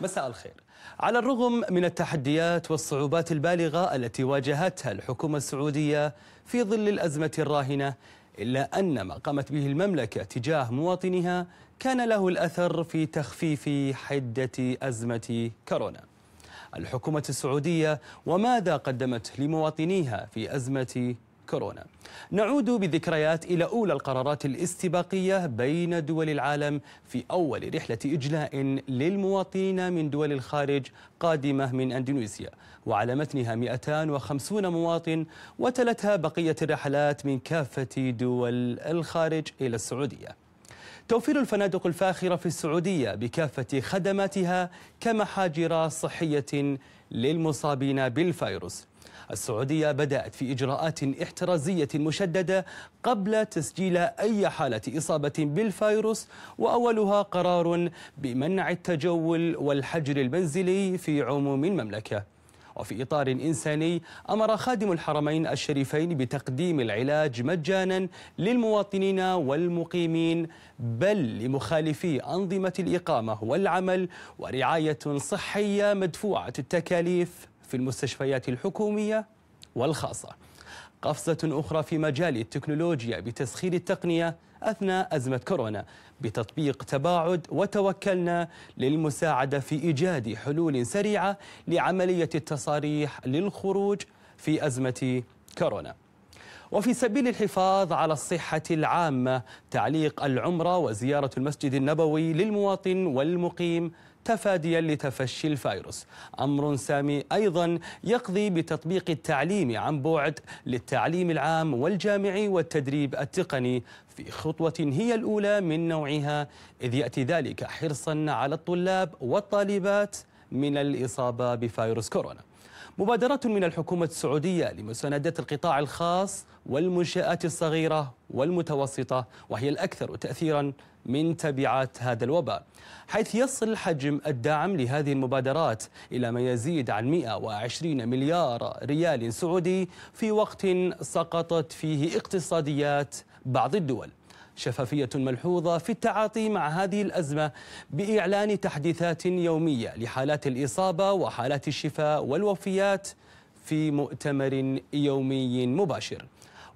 مساء الخير على الرغم من التحديات والصعوبات البالغة التي واجهتها الحكومة السعودية في ظل الأزمة الراهنة إلا أن ما قامت به المملكة تجاه مواطنها كان له الأثر في تخفيف حدة أزمة كورونا الحكومة السعودية وماذا قدمت لمواطنيها في أزمة كورونا نعود بذكريات إلى أولى القرارات الاستباقية بين دول العالم في أول رحلة إجلاء للمواطنين من دول الخارج قادمة من أندونيسيا وعلى متنها 250 مواطن وتلتها بقية الرحلات من كافة دول الخارج إلى السعودية توفير الفنادق الفاخرة في السعودية بكافة خدماتها كمحاجر صحية للمصابين بالفيروس السعودية بدأت في إجراءات احترازية مشددة قبل تسجيل أي حالة إصابة بالفيروس وأولها قرار بمنع التجول والحجر المنزلي في عموم المملكة وفي إطار إنساني أمر خادم الحرمين الشريفين بتقديم العلاج مجانا للمواطنين والمقيمين بل لمخالفي أنظمة الإقامة والعمل ورعاية صحية مدفوعة التكاليف في المستشفيات الحكومية والخاصة قفزة أخرى في مجال التكنولوجيا بتسخير التقنية أثناء أزمة كورونا بتطبيق تباعد وتوكلنا للمساعدة في إيجاد حلول سريعة لعملية التصاريح للخروج في أزمة كورونا وفي سبيل الحفاظ على الصحة العامة تعليق العمرة وزيارة المسجد النبوي للمواطن والمقيم تفاديا لتفشي الفيروس أمر سامي أيضا يقضي بتطبيق التعليم عن بعد للتعليم العام والجامعي والتدريب التقني في خطوة هي الأولى من نوعها إذ يأتي ذلك حرصا على الطلاب والطالبات من الإصابة بفيروس كورونا مبادرة من الحكومة السعودية لمساندة القطاع الخاص والمنشآت الصغيرة والمتوسطة وهي الأكثر تأثيرا من تبعات هذا الوباء حيث يصل حجم الدعم لهذه المبادرات إلى ما يزيد عن 120 مليار ريال سعودي في وقت سقطت فيه اقتصاديات بعض الدول شفافية ملحوظة في التعاطي مع هذه الأزمة بإعلان تحديثات يومية لحالات الإصابة وحالات الشفاء والوفيات في مؤتمر يومي مباشر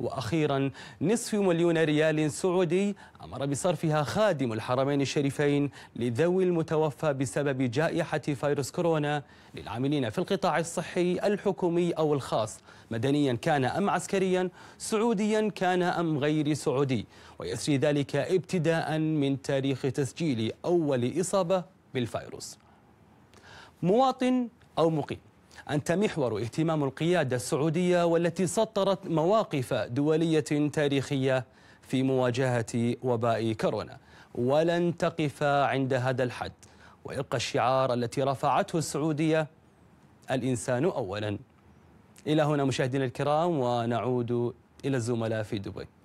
وأخيرا نصف مليون ريال سعودي أمر بصرفها خادم الحرمين الشريفين لذوي المتوفى بسبب جائحة فيروس كورونا للعاملين في القطاع الصحي الحكومي أو الخاص مدنيا كان أم عسكريا سعوديا كان أم غير سعودي ويسري ذلك ابتداء من تاريخ تسجيل أول إصابة بالفيروس مواطن أو مقيم أنت محور اهتمام القيادة السعودية والتي سطرت مواقف دولية تاريخية في مواجهة وباء كورونا ولن تقف عند هذا الحد ويبقى الشعار التي رفعته السعودية الإنسان أولا إلى هنا مشاهدينا الكرام ونعود إلى الزملاء في دبي